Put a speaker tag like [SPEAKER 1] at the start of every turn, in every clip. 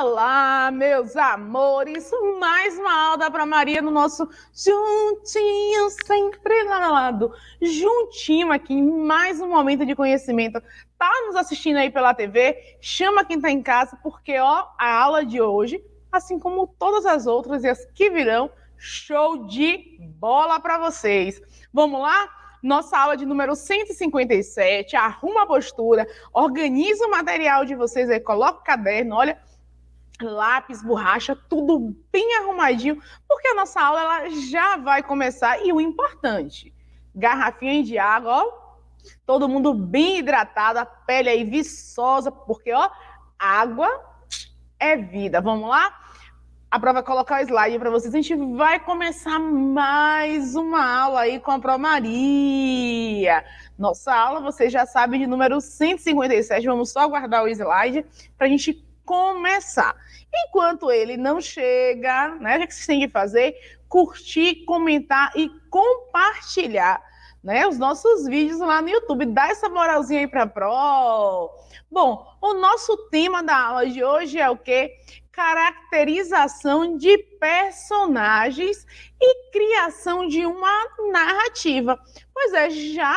[SPEAKER 1] Olá, meus amores! Mais uma aula para Maria no nosso Juntinho Sempre Lado. Juntinho aqui, mais um momento de conhecimento. Tá nos assistindo aí pela TV? Chama quem tá em casa, porque ó, a aula de hoje, assim como todas as outras e as que virão, show de bola para vocês. Vamos lá? nossa aula de número 157, arruma a postura, organiza o material de vocês aí, coloca o caderno, olha, lápis, borracha, tudo bem arrumadinho, porque a nossa aula ela já vai começar e o importante, garrafinha de água, ó, todo mundo bem hidratado, a pele aí viçosa, porque ó, água é vida. Vamos lá? A prova vai é colocar o slide para vocês. A gente vai começar mais uma aula aí com a Pro Maria. Nossa aula, vocês já sabem, de número 157. Vamos só guardar o slide para a gente começar. Enquanto ele não chega, né, o é que vocês têm que fazer? Curtir, comentar e compartilhar né, os nossos vídeos lá no YouTube. Dá essa moralzinha aí para Pro. Bom, o nosso tema da aula de hoje é o quê? Caracterização de personagens e criação de uma narrativa. Pois é, já,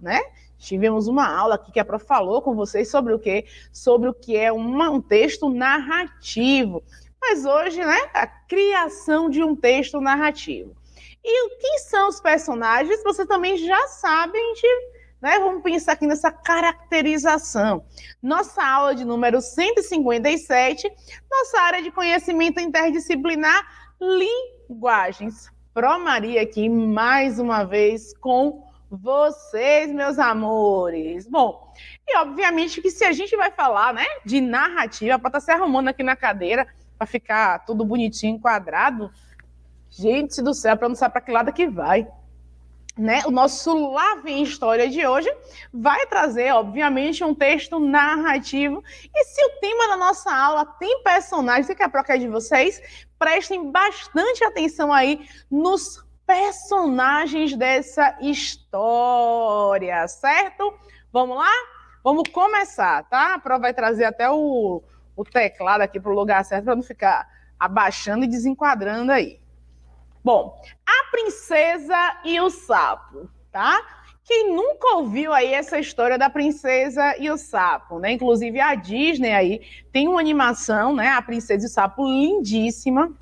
[SPEAKER 1] né? Tivemos uma aula aqui que a prof falou com vocês sobre o que Sobre o que é uma, um texto narrativo. Mas hoje, né, a criação de um texto narrativo. E o que são os personagens? Você também já sabem de né, vamos pensar aqui nessa caracterização. Nossa aula de número 157, nossa área de conhecimento interdisciplinar, linguagens. Pro Maria aqui mais uma vez com vocês, meus amores. Bom, e obviamente que se a gente vai falar, né, de narrativa, para estar tá se arrumando aqui na cadeira, para ficar tudo bonitinho, enquadrado, gente do céu, para não saber para que lado é que vai. Né? O nosso live em História de hoje vai trazer, obviamente, um texto narrativo. E se o tema da nossa aula tem personagens, que é a é de vocês, prestem bastante atenção aí nos personagens dessa história, certo? Vamos lá? Vamos começar, tá? A Pro vai trazer até o, o teclado aqui para o lugar certo para não ficar abaixando e desenquadrando aí. Bom, a princesa e o sapo, tá? Quem nunca ouviu aí essa história da princesa e o sapo, né? Inclusive a Disney aí tem uma animação, né? A princesa e o sapo lindíssima.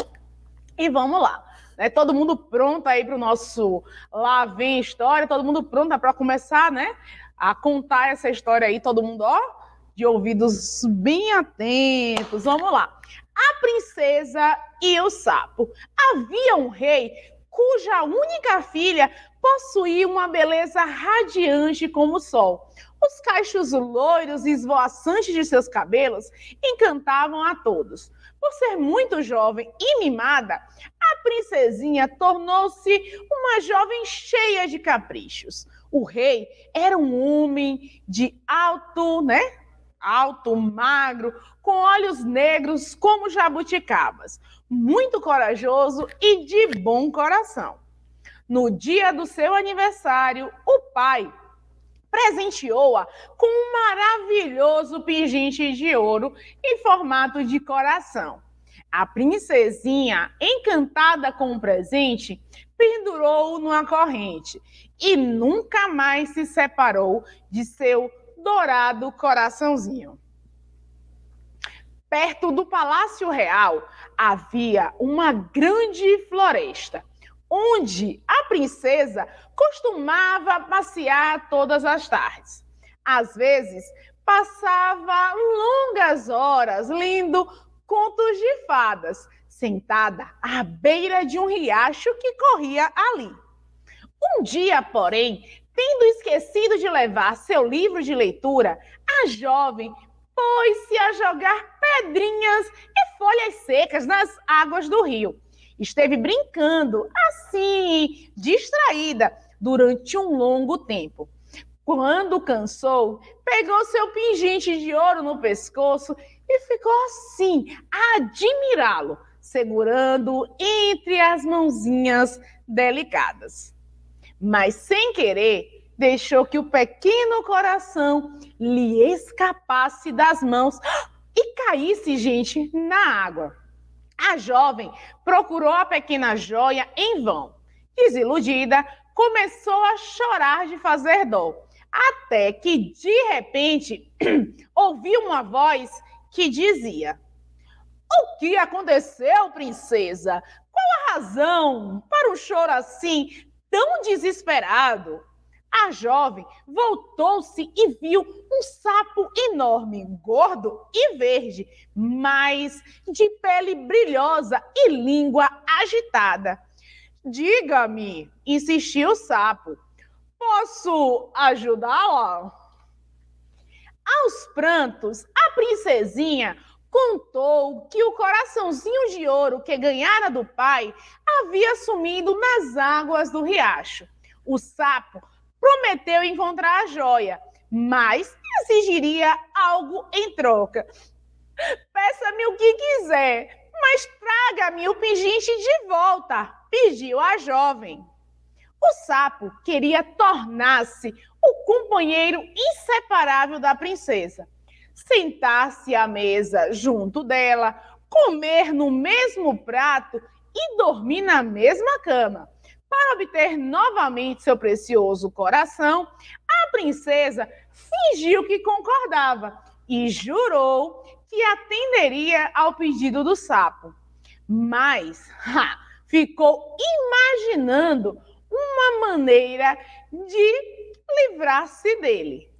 [SPEAKER 1] E vamos lá né? Todo mundo pronto aí para o nosso Lá Vem História, todo mundo pronto para começar, né? A contar essa história aí, todo mundo, ó, de ouvidos bem atentos. Vamos lá. A princesa e o sapo. Havia um rei cuja única filha possuía uma beleza radiante como o sol. Os cachos loiros e esvoaçantes de seus cabelos encantavam a todos. Por ser muito jovem e mimada, a princesinha tornou-se uma jovem cheia de caprichos. O rei era um homem de alto, né? Alto, magro, com olhos negros como jabuticabas, muito corajoso e de bom coração. No dia do seu aniversário, o pai presenteou-a com um maravilhoso pingente de ouro em formato de coração a princesinha, encantada com o presente, pendurou-o numa corrente e nunca mais se separou de seu dourado coraçãozinho. Perto do Palácio Real havia uma grande floresta, onde a princesa costumava passear todas as tardes. Às vezes, passava longas horas lendo contos de fadas, sentada à beira de um riacho que corria ali. Um dia, porém, tendo esquecido de levar seu livro de leitura, a jovem pôs-se a jogar pedrinhas e folhas secas nas águas do rio. Esteve brincando, assim, distraída, durante um longo tempo. Quando cansou, pegou seu pingente de ouro no pescoço e ficou assim, a admirá-lo, segurando entre as mãozinhas delicadas. Mas sem querer, deixou que o pequeno coração lhe escapasse das mãos e caísse, gente, na água. A jovem procurou a pequena joia em vão. Desiludida, começou a chorar de fazer dor até que, de repente, ouvi uma voz que dizia: O que aconteceu, princesa? Qual a razão para um choro assim tão desesperado? A jovem voltou-se e viu um sapo enorme, gordo e verde, mas de pele brilhosa e língua agitada. Diga-me, insistiu o sapo, Posso ajudá-la? Aos prantos, a princesinha contou que o coraçãozinho de ouro que ganhara do pai havia sumido nas águas do riacho. O sapo prometeu encontrar a joia, mas exigiria algo em troca. Peça-me o que quiser, mas traga-me o pingente de volta, pediu a jovem o sapo queria tornar-se o companheiro inseparável da princesa, sentar-se à mesa junto dela, comer no mesmo prato e dormir na mesma cama. Para obter novamente seu precioso coração, a princesa fingiu que concordava e jurou que atenderia ao pedido do sapo. Mas ha, ficou imaginando uma maneira de livrar-se dele.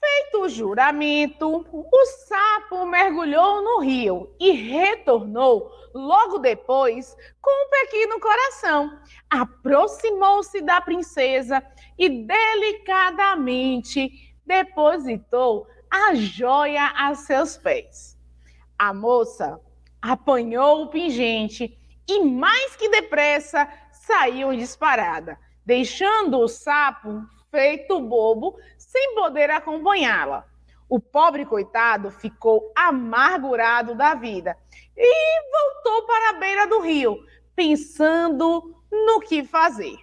[SPEAKER 1] Feito o juramento, o sapo mergulhou no rio e retornou logo depois com um pequeno coração. Aproximou-se da princesa e delicadamente depositou a joia a seus pés. A moça apanhou o pingente e, mais que depressa, saíam disparada, deixando o sapo feito bobo sem poder acompanhá-la. O pobre coitado ficou amargurado da vida e voltou para a beira do rio, pensando no que fazer.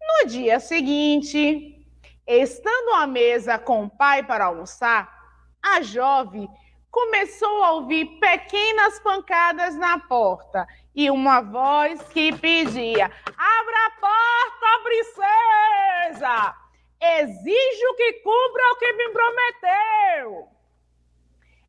[SPEAKER 1] No dia seguinte, estando à mesa com o pai para almoçar, a jovem começou a ouvir pequenas pancadas na porta e uma voz que pedia: Abra a porta, princesa! Exijo que cumpra o que me prometeu.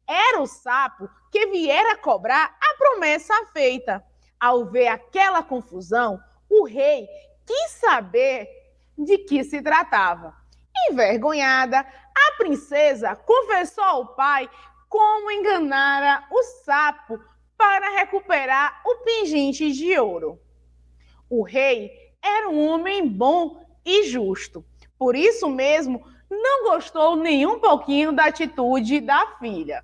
[SPEAKER 1] Era o sapo que viera cobrar a promessa feita. Ao ver aquela confusão, o rei quis saber de que se tratava. Envergonhada, a princesa confessou ao pai como enganara o sapo para recuperar o pingente de ouro. O rei era um homem bom e justo, por isso mesmo não gostou nem um pouquinho da atitude da filha.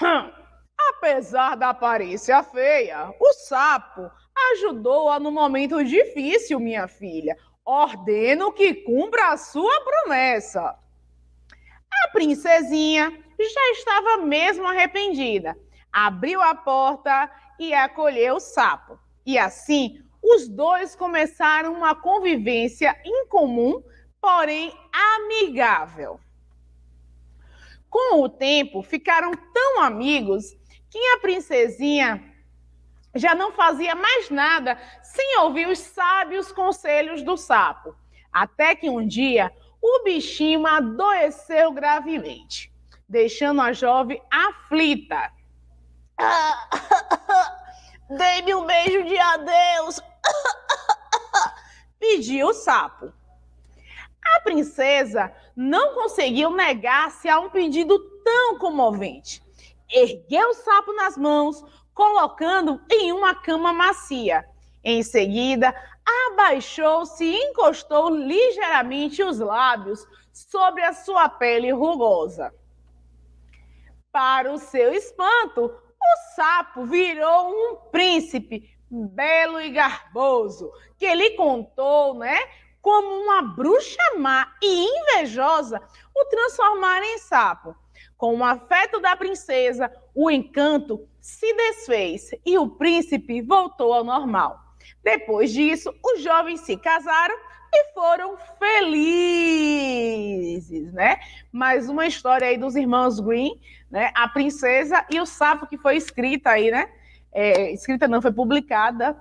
[SPEAKER 1] Hum, apesar da aparência feia, o sapo ajudou-a no momento difícil, minha filha. Ordeno que cumpra a sua promessa. A princesinha já estava mesmo arrependida. Abriu a porta e acolheu o sapo. E assim, os dois começaram uma convivência incomum, porém amigável. Com o tempo, ficaram tão amigos que a princesinha já não fazia mais nada sem ouvir os sábios conselhos do sapo. Até que um dia o bichinho adoeceu gravemente, deixando a jovem aflita. Ah, Dei-me um beijo de adeus, pediu o sapo. A princesa não conseguiu negar-se a um pedido tão comovente. Ergueu o sapo nas mãos, colocando em uma cama macia em seguida, abaixou-se e encostou ligeiramente os lábios sobre a sua pele rugosa. Para o seu espanto, o sapo virou um príncipe belo e garboso, que lhe contou, né, como uma bruxa má e invejosa o transformara em sapo. Com o afeto da princesa, o encanto se desfez e o príncipe voltou ao normal. Depois disso, os jovens se casaram e foram felizes, né? Mais uma história aí dos irmãos Green, né? A princesa e o sapo que foi escrita aí, né? É, escrita não, foi publicada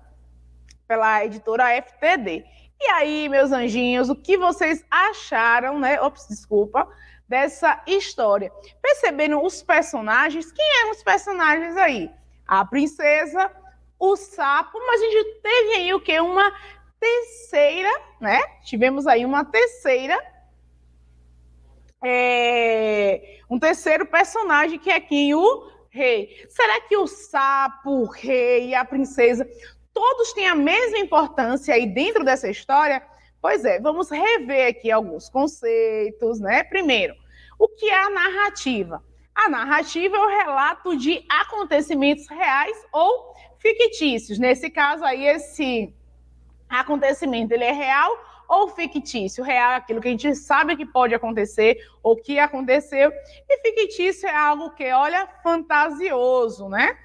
[SPEAKER 1] pela editora FTD. E aí, meus anjinhos, o que vocês acharam, né? Ops, desculpa, dessa história? Percebendo os personagens, quem eram os personagens aí? A princesa, o sapo, mas a gente teve aí o que? Uma terceira, né? Tivemos aí uma terceira. É, um terceiro personagem que é quem? O rei. Será que o sapo, o rei e a princesa, todos têm a mesma importância aí dentro dessa história? Pois é, vamos rever aqui alguns conceitos, né? Primeiro, o que é a narrativa? A narrativa é o relato de acontecimentos reais ou fictícios. Nesse caso aí, esse acontecimento ele é real ou fictício. Real é aquilo que a gente sabe que pode acontecer ou que aconteceu, e fictício é algo que, olha, fantasioso, né?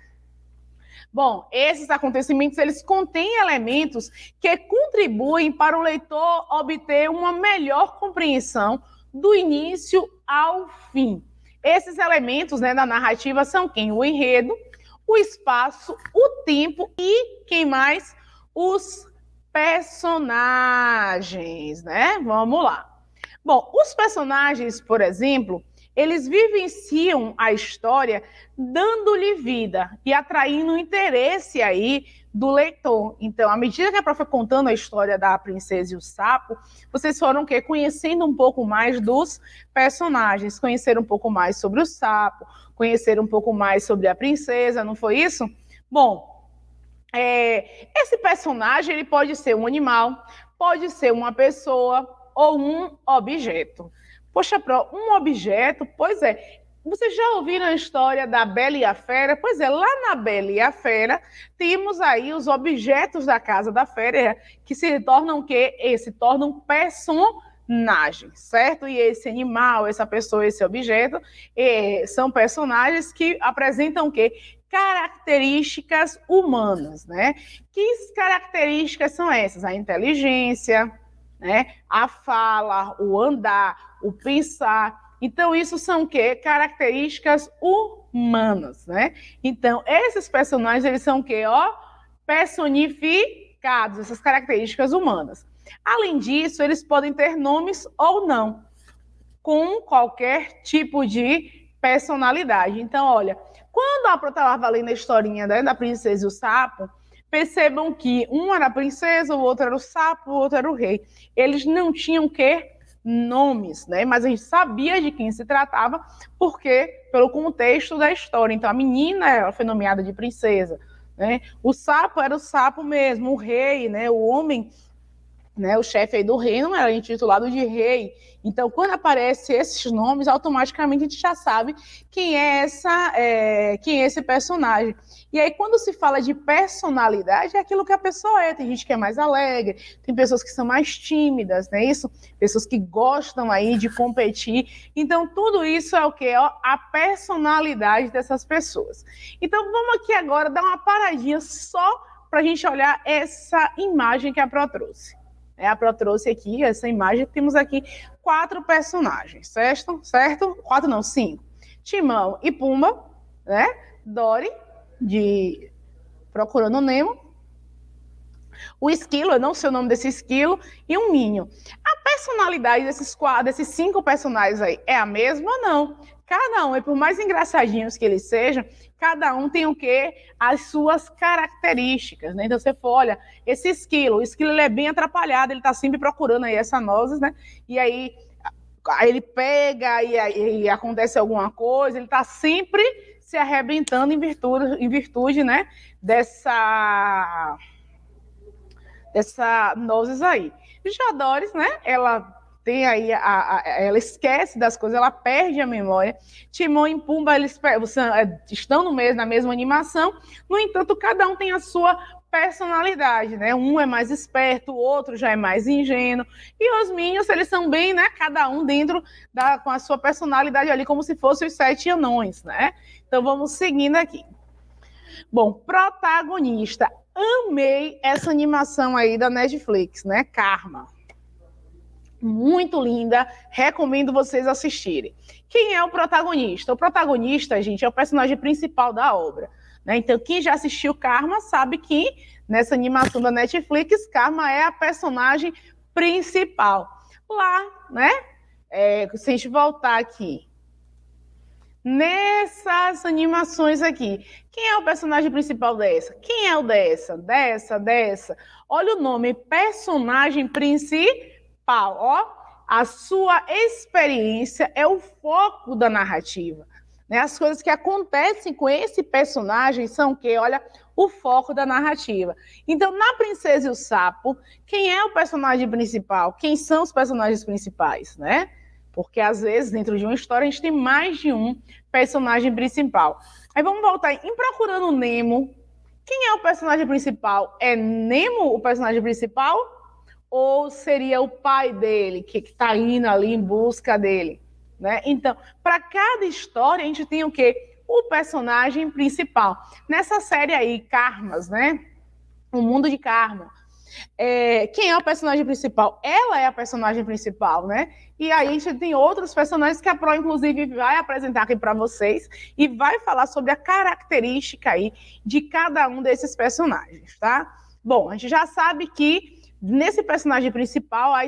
[SPEAKER 1] Bom, esses acontecimentos eles contêm elementos que contribuem para o leitor obter uma melhor compreensão do início ao fim. Esses elementos né, da narrativa são quem? O enredo, o espaço, o tempo e quem mais? Os personagens, né? Vamos lá. Bom, os personagens, por exemplo, eles vivenciam a história dando-lhe vida e atraindo interesse aí do leitor. Então, à medida que a prof foi contando a história da princesa e o sapo, vocês foram que conhecendo um pouco mais dos personagens, conhecer um pouco mais sobre o sapo, conhecer um pouco mais sobre a princesa, não foi isso? Bom, é, esse personagem ele pode ser um animal, pode ser uma pessoa ou um objeto. Poxa, Pro, um objeto, pois é, vocês já ouviram a história da Bela e a Fera? Pois é, lá na Bela e a Fera, temos aí os objetos da casa da fera é, que se tornam que se tornam personagens, certo? E esse animal, essa pessoa, esse objeto, é, são personagens que apresentam que características humanas, né? Que características são essas? A inteligência, né? A fala, o andar, o pensar, então, isso são o quê? Características humanas, né? Então, esses personagens, eles são o quê? Ó, personificados, essas características humanas. Além disso, eles podem ter nomes ou não, com qualquer tipo de personalidade. Então, olha, quando a Prota estava lendo a historinha né, da princesa e o sapo, percebam que um era a princesa, o outro era o sapo, o outro era o rei. Eles não tinham que nomes, né? Mas a gente sabia de quem se tratava, porque pelo contexto da história. Então a menina ela foi nomeada de princesa, né? O sapo era o sapo mesmo, o rei, né? O homem né, o chefe aí do reino era intitulado de rei. Então, quando aparecem esses nomes, automaticamente a gente já sabe quem é essa, é, quem é esse personagem. E aí, quando se fala de personalidade, é aquilo que a pessoa é. Tem gente que é mais alegre, tem pessoas que são mais tímidas, não é isso? Pessoas que gostam aí de competir. Então, tudo isso é o que? A personalidade dessas pessoas. Então, vamos aqui agora dar uma paradinha só para a gente olhar essa imagem que a Pro trouxe. É, a Pro trouxe aqui essa imagem. Temos aqui quatro personagens, certo? certo? Quatro não, cinco. Timão e Pumba, né? Dory, de Procurando Nemo. O esquilo, eu não sei o nome desse esquilo, e um ninho. A personalidade desses quatro, desses cinco personagens aí, é a mesma ou não? Cada um, e por mais engraçadinhos que eles sejam, cada um tem o quê? As suas características, né? Então você for, olha, esse esquilo, o esquilo é bem atrapalhado, ele está sempre procurando aí essa nozes, né? E aí aí ele pega e, aí, e, acontece alguma coisa, ele está sempre se arrebentando em virtude, em virtude né, dessa, dessa nozes aí. Já Doris, né, ela tem aí a, a, ela esquece das coisas, ela perde a memória. Timão e Pumba eles é, estão no mesmo, na mesma animação, no entanto, cada um tem a sua personalidade, né? Um é mais esperto, o outro já é mais ingênuo. E os Minions, eles são bem, né? Cada um dentro da com a sua personalidade ali, como se fossem os sete anões, né? Então vamos seguindo aqui. Bom, protagonista. Amei essa animação aí da Netflix, né? Karma muito linda, recomendo vocês assistirem. Quem é o protagonista? O protagonista, gente, é o personagem principal da obra. Né? Então, quem já assistiu Karma sabe que nessa animação da Netflix, Karma é a personagem principal. Lá, né? É, se a gente voltar aqui. Nessas animações aqui, quem é o personagem principal dessa? Quem é o dessa? Dessa, dessa. Olha o nome, personagem principal principal, ó. A sua experiência é o foco da narrativa. Né? As coisas que acontecem com esse personagem são o que, olha, o foco da narrativa. Então, na Princesa e o Sapo, quem é o personagem principal? Quem são os personagens principais, né? Porque às vezes, dentro de uma história, a gente tem mais de um personagem principal. Aí vamos voltar em Procurando Nemo. Quem é o personagem principal? É Nemo o personagem principal? ou seria o pai dele que está indo ali em busca dele? Né? Então, para cada história, a gente tem o quê? O personagem principal. Nessa série aí, Karmas, né? O mundo de Karma. É, quem é o personagem principal? Ela é a personagem principal, né? E aí a gente tem outros personagens que a Pro, inclusive, vai apresentar aqui para vocês e vai falar sobre a característica aí de cada um desses personagens, tá? Bom, a gente já sabe que nesse personagem principal, a,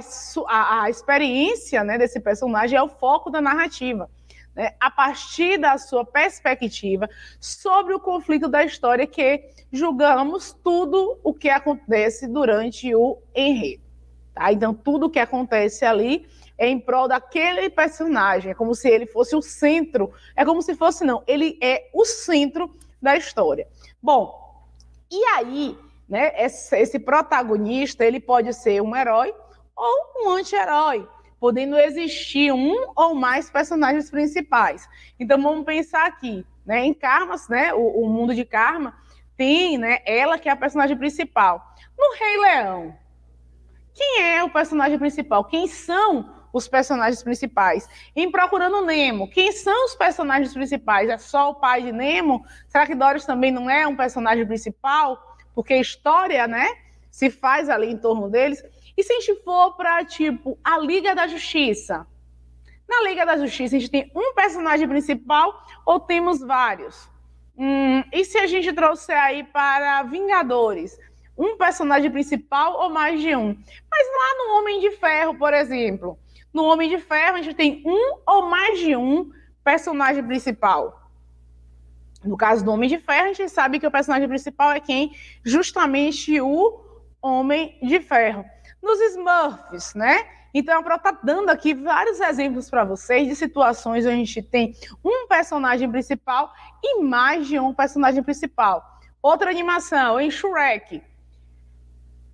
[SPEAKER 1] a, a experiência né, desse personagem é o foco da narrativa. Né, a partir da sua perspectiva sobre o conflito da história que julgamos tudo o que acontece durante o enredo. Tá? Então, tudo o que acontece ali é em prol daquele personagem, é como se ele fosse o centro, é como se fosse, não, ele é o centro da história. Bom, e aí né? Esse, esse protagonista ele pode ser um herói ou um anti-herói, podendo existir um ou mais personagens principais. Então vamos pensar aqui, né? Em Karmas, né? O, o mundo de Karma tem, né? Ela que é a personagem principal. No Rei Leão, quem é o personagem principal? Quem são os personagens principais. Em Procurando Nemo, quem são os personagens principais? É só o pai de Nemo? Será que Doris também não é um personagem principal? porque história, né, se faz ali em torno deles. E se a gente for para, tipo, a Liga da Justiça? Na Liga da Justiça, a gente tem um personagem principal ou temos vários? Hum, e se a gente trouxer aí para Vingadores? Um personagem principal ou mais de um? Mas lá no Homem de Ferro, por exemplo. No Homem de Ferro, a gente tem um ou mais de um personagem principal. No caso do Homem de Ferro, a gente sabe que o personagem principal é quem? Justamente o Homem de Ferro. Nos Smurfs, né? Então, a Pro está dando aqui vários exemplos para vocês de situações onde a gente tem um personagem principal e mais de um personagem principal. Outra animação, em Shrek.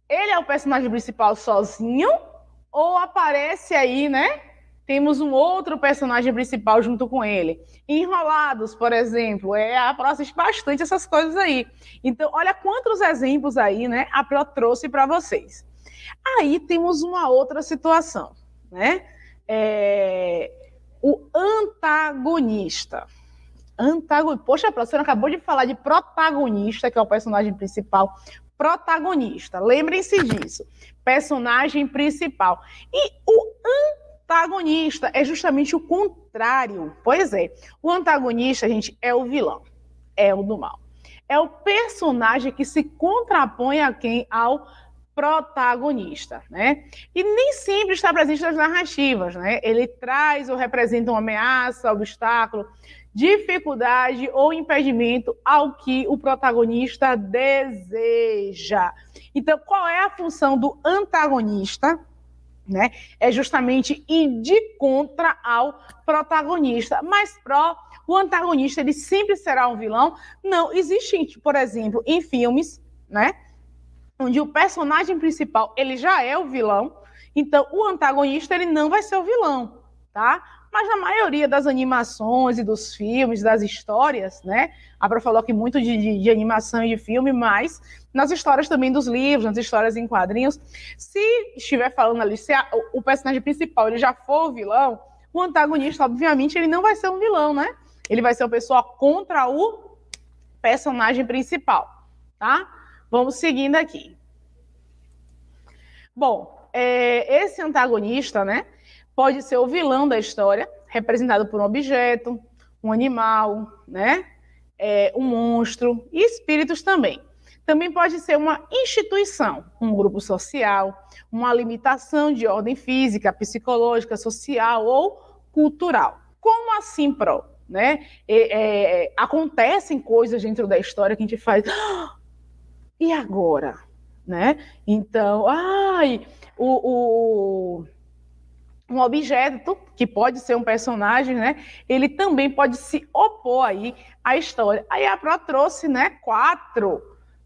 [SPEAKER 1] Ele é o personagem principal sozinho ou aparece aí, né? temos um outro personagem principal junto com ele. Enrolados, por exemplo, é a Pro assiste bastante essas coisas aí. Então, olha quantos exemplos aí, né, a Pro trouxe para vocês. Aí temos uma outra situação, né? É... o antagonista. Antagon... Poxa, Pro, você acabou de falar de protagonista, que é o personagem principal protagonista. Lembrem-se disso. Personagem principal. E o antagonista antagonista é justamente o contrário. Pois é, o antagonista, gente, é o vilão, é o do mal. É o personagem que se contrapõe a quem ao protagonista, né? E nem sempre está presente nas narrativas, né? Ele traz ou representa uma ameaça, obstáculo, dificuldade ou impedimento ao que o protagonista deseja. Então, qual é a função do antagonista né? É justamente ir de contra ao protagonista. Mas pró, o antagonista ele sempre será um vilão? Não, existe, por exemplo, em filmes, né? Onde o personagem principal ele já é o vilão, então o antagonista ele não vai ser o vilão, tá? mas na maioria das animações e dos filmes, das histórias, né? A Pro falou que muito de, de, de, animação e de filme, mas nas histórias também dos livros, nas histórias em quadrinhos. Se estiver falando ali, se a, o, personagem principal ele já for o vilão, o antagonista, obviamente, ele não vai ser um vilão, né? Ele vai ser uma pessoa contra o personagem principal, tá? Vamos seguindo aqui. Bom, é, esse antagonista, né? pode ser o vilão da história, representado por um objeto, um animal, né? É, um monstro e espíritos também. Também pode ser uma instituição, um grupo social, uma limitação de ordem física, psicológica, social ou cultural. Como assim, Pro? Né? É, é, acontecem coisas dentro da história que a gente faz. e agora? Né? Então, ai, o, o um objeto, que pode ser um personagem, né? Ele também pode se opor aí à história. Aí a Pro trouxe, né, quatro,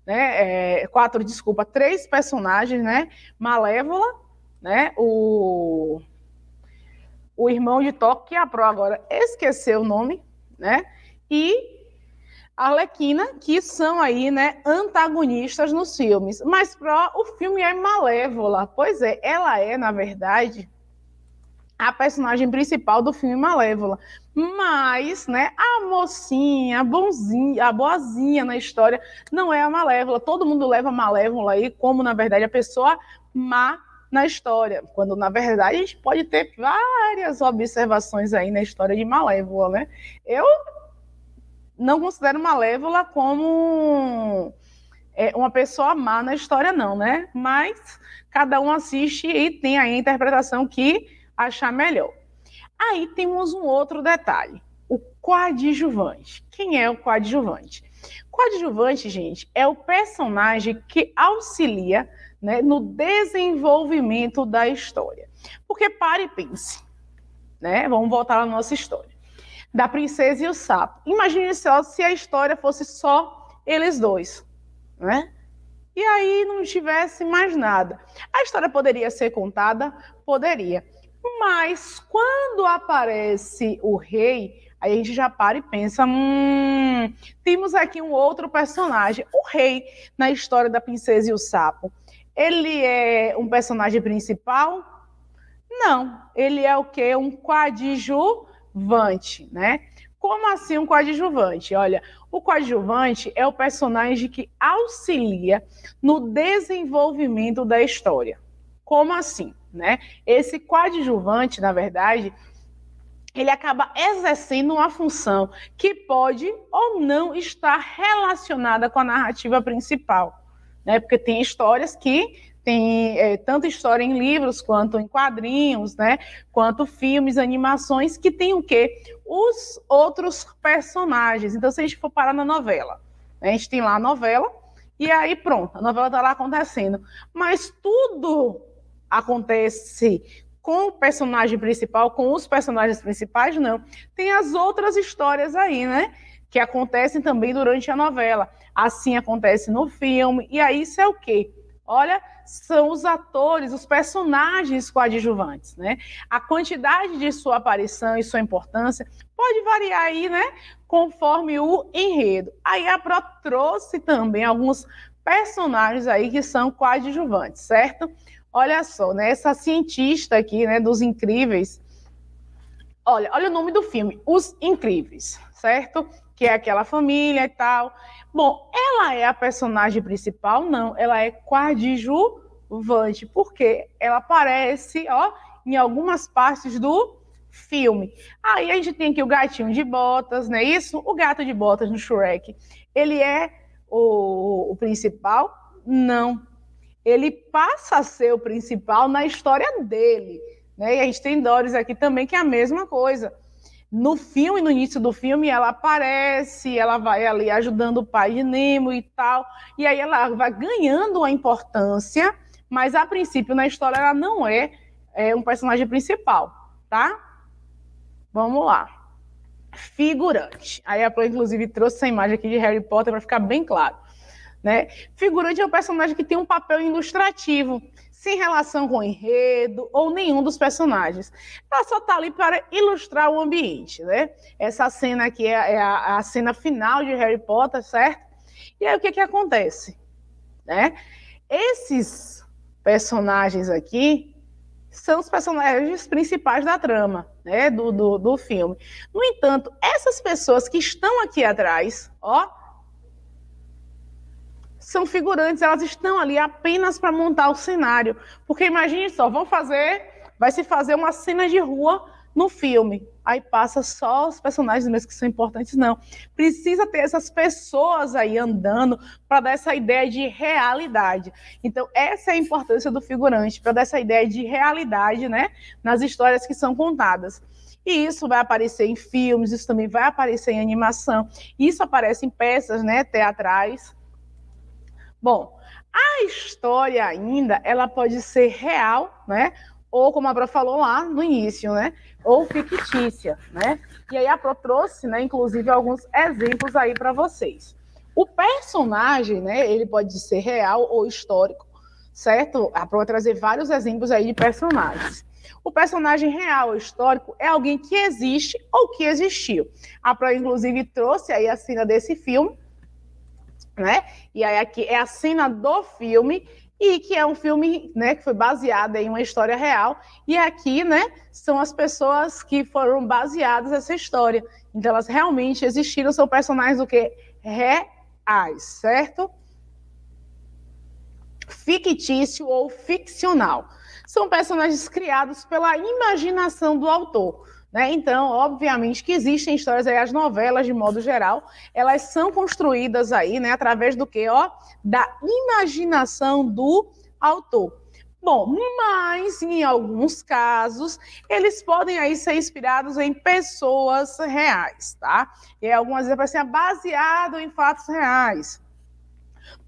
[SPEAKER 1] né, é, quatro, desculpa, três personagens, né? Malévola, né, o, o irmão de Toque, que a Pro agora esqueceu o nome, né? E Arlequina, que são aí, né, antagonistas nos filmes. Mas Pro, o filme é Malévola. Pois é, ela é, na verdade a personagem principal do filme Malévola. Mas, né, a mocinha, a bonzinha, a boazinha na história não é a Malévola. Todo mundo leva a Malévola aí como, na verdade, a pessoa má na história, quando na verdade a gente pode ter várias observações aí na história de Malévola, né? Eu não considero Malévola como é, uma pessoa má na história, não, né? Mas cada um assiste e tem a interpretação que achar melhor. Aí temos um outro detalhe, o coadjuvante. Quem é o coadjuvante? Coadjuvante, gente, é o personagem que auxilia né, no desenvolvimento da história. Porque pare e pense, né? Vamos voltar à nossa história. Da princesa e o sapo. Imagine só se a história fosse só eles dois, né? E aí não tivesse mais nada. A história poderia ser contada? Poderia. Mas quando aparece o rei, aí a gente já para e pensa: hum, temos aqui um outro personagem. O rei, na história da Princesa e o Sapo, ele é um personagem principal? Não, ele é o quê? Um coadjuvante, né? Como assim um coadjuvante? Olha, o coadjuvante é o personagem que auxilia no desenvolvimento da história. Como assim? Né? Esse coadjuvante, na verdade, ele acaba exercendo uma função que pode ou não estar relacionada com a narrativa principal. Né? Porque tem histórias que tem é, história em livros quanto em quadrinhos, né? Quanto filmes, animações que tem o quê? Os outros personagens. Então, se a gente for parar na novela, né? a gente tem lá a novela e aí pronto, a novela está lá acontecendo, mas tudo acontece com o personagem principal, com os personagens principais, não. Tem as outras histórias aí, né? Que acontecem também durante a novela. Assim acontece no filme. E aí isso é o quê? Olha, são os atores, os personagens coadjuvantes, né? A quantidade de sua aparição e sua importância pode variar aí, né? Conforme o enredo. Aí a Pro trouxe também alguns personagens aí que são coadjuvantes, certo? Olha só, né? Essa cientista aqui, né, dos incríveis. Olha, olha o nome do filme, Os Incríveis, certo? Que é aquela família e tal. Bom, ela é a personagem principal? Não, ela é coadjuvante, porque ela aparece, ó, em algumas partes do filme. Aí a gente tem aqui o gatinho de botas, não é isso? O gato de botas no Shrek. Ele é o, o principal? Não ele passa a ser o principal na história dele. Né? E a gente tem Doris aqui também, que é a mesma coisa. No filme, no início do filme, ela aparece, ela vai ali ajudando o pai de Nemo e tal, e aí ela vai ganhando a importância, mas a princípio na história ela não é, é um personagem principal, tá? Vamos lá. Figurante. Aí a Play, inclusive, trouxe essa imagem aqui de Harry Potter para ficar bem claro. Né? Figurante é um personagem que tem um papel ilustrativo, sem relação com o enredo ou nenhum dos personagens. Ela só está ali para ilustrar o ambiente. Né? Essa cena aqui é, é, a, a cena final de Harry Potter, certo? E aí o que, que acontece? Né? Esses personagens aqui são os personagens principais da trama, né, do, do, do filme. No entanto, essas pessoas que estão aqui atrás, ó, são figurantes, elas estão ali apenas para montar o cenário. Porque imagine só, vão fazer, vai se fazer uma cena de rua no filme. Aí passa só os personagens mesmo que são importantes, não. Precisa ter essas pessoas aí andando para dar essa ideia de realidade. Então, essa é a importância do figurante, para dar essa ideia de realidade, né, nas histórias que são contadas. E isso vai aparecer em filmes, isso também vai aparecer em animação, isso aparece em peças, né, teatrais. Bom, a história ainda, ela pode ser real, né? Ou como a Pro falou lá no início, né? Ou fictícia, né? E aí a Pro trouxe, né, inclusive alguns exemplos aí para vocês. O personagem, né, ele pode ser real ou histórico, certo? A Pro vai trazer vários exemplos aí de personagens. O personagem real ou histórico é alguém que existe ou que existiu. A Pro, inclusive, trouxe aí a cena desse filme, né? E aí aqui é a cena do filme e que é um filme, né, que foi baseado em uma história real e aqui, né, são as pessoas que foram baseadas nessa história. Então elas realmente existiram, são personagens do que reais, certo? Fictício ou ficcional. São personagens criados pela imaginação do autor. Né? Então, obviamente que existem histórias aí, as novelas, de modo geral, elas são construídas aí, né, através do que? Ó, da imaginação do autor. Bom, mas em alguns casos eles podem aí ser inspirados em pessoas reais, tá? E algumas vezes vai ser baseado em fatos reais.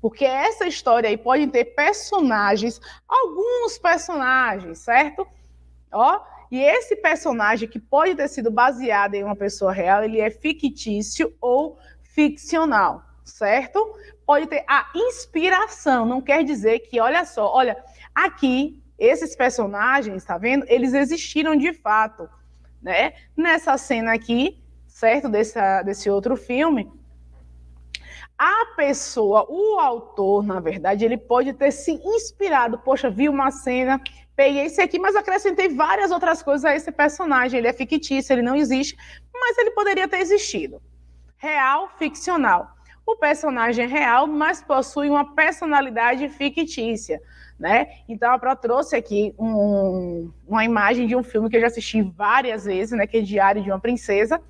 [SPEAKER 1] Porque essa história aí pode ter personagens, alguns personagens, certo? Ó, e esse personagem, que pode ter sido baseado em uma pessoa real, ele é fictício ou ficcional, certo? Pode ter a inspiração, não quer dizer que, olha só, olha, aqui, esses personagens, tá vendo? Eles existiram de fato, né? Nessa cena aqui, certo? desse outro filme, a pessoa, o autor, na verdade, ele pode ter se inspirado. Poxa, vi uma cena peguei esse aqui, mas acrescentei várias outras coisas a esse personagem. Ele é fictício, ele não existe, mas ele poderia ter existido. Real, ficcional. O personagem é real, mas possui uma personalidade fictícia, né? Então a Pro trouxe aqui um, uma imagem de um filme que eu já assisti várias vezes, né? Que é Diário de uma Princesa.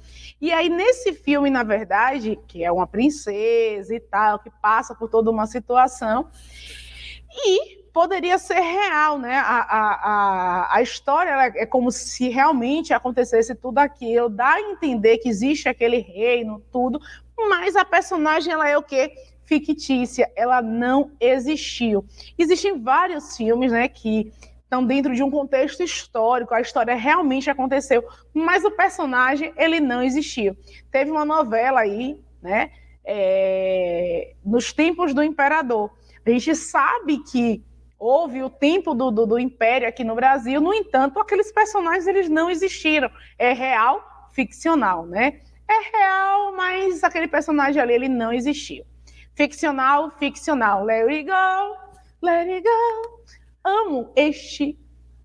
[SPEAKER 1] E aí nesse filme, na verdade, que é uma princesa e tal, que passa por toda uma situação e poderia ser real, né? A, a, a, história é como se realmente acontecesse tudo aquilo, dá a entender que existe aquele reino, tudo, mas a personagem ela é o quê? Fictícia, ela não existiu. Existem vários filmes, né, que estão dentro de um contexto histórico, a história realmente aconteceu, mas o personagem ele não existiu. Teve uma novela aí, né, é... nos tempos do imperador. A gente sabe que houve o tempo do, do, do, império aqui no Brasil. No entanto, aqueles personagens eles não existiram. É real, ficcional, né? É real, mas aquele personagem ali ele não existiu. Ficcional, ficcional. Let it go, let it go. Amo este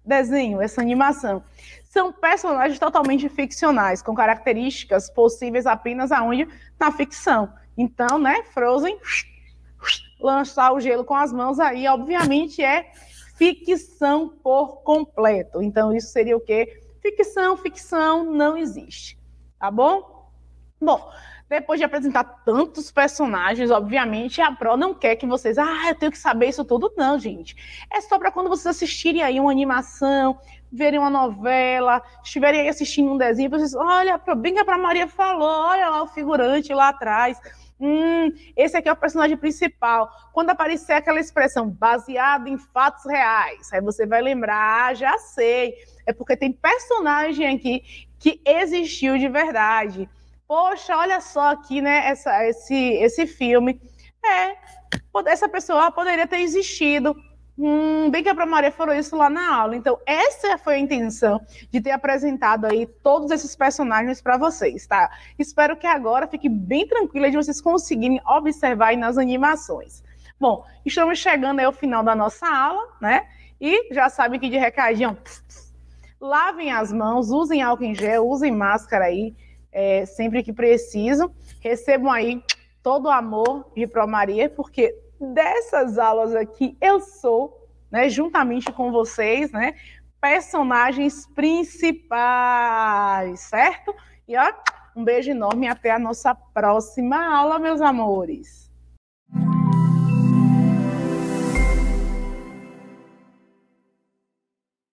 [SPEAKER 1] desenho, essa animação. São personagens totalmente ficcionais, com características possíveis apenas aonde na ficção. Então, né, Frozen lançar o gelo com as mãos aí, obviamente, é ficção por completo. Então, isso seria o quê? Ficção, ficção não existe. Tá bom? Bom, depois de apresentar tantos personagens, obviamente a Pro não quer que vocês, ah, eu tenho que saber isso tudo, não, gente. É só para quando vocês assistirem aí uma animação, verem uma novela, estiverem aí assistindo um desenho, vocês, olha, bem que a Maria falou, olha lá o figurante lá atrás. Hum, esse aqui é o personagem principal. Quando aparecer aquela expressão baseada em fatos reais, aí você vai lembrar, ah, já sei. É porque tem personagem aqui que existiu de verdade. Poxa, olha só aqui, né? Essa, esse, esse filme. É, essa pessoa poderia ter existido Hum, bem que a Maria falou isso lá na aula. Então, essa foi a intenção de ter apresentado aí todos esses personagens para vocês, tá? Espero que agora fique bem tranquila de vocês conseguirem observar aí nas animações. Bom, estamos chegando aí ao final da nossa aula, né? E já sabem que de recadinho, pss, pss, lavem as mãos, usem álcool em gel, usem máscara aí, é, sempre que precisam. Recebam aí todo o amor de Pro Maria, porque dessas aulas aqui, eu sou, né, juntamente com vocês, né, personagens principais, certo? E ó, um beijo enorme e até a nossa próxima aula, meus amores.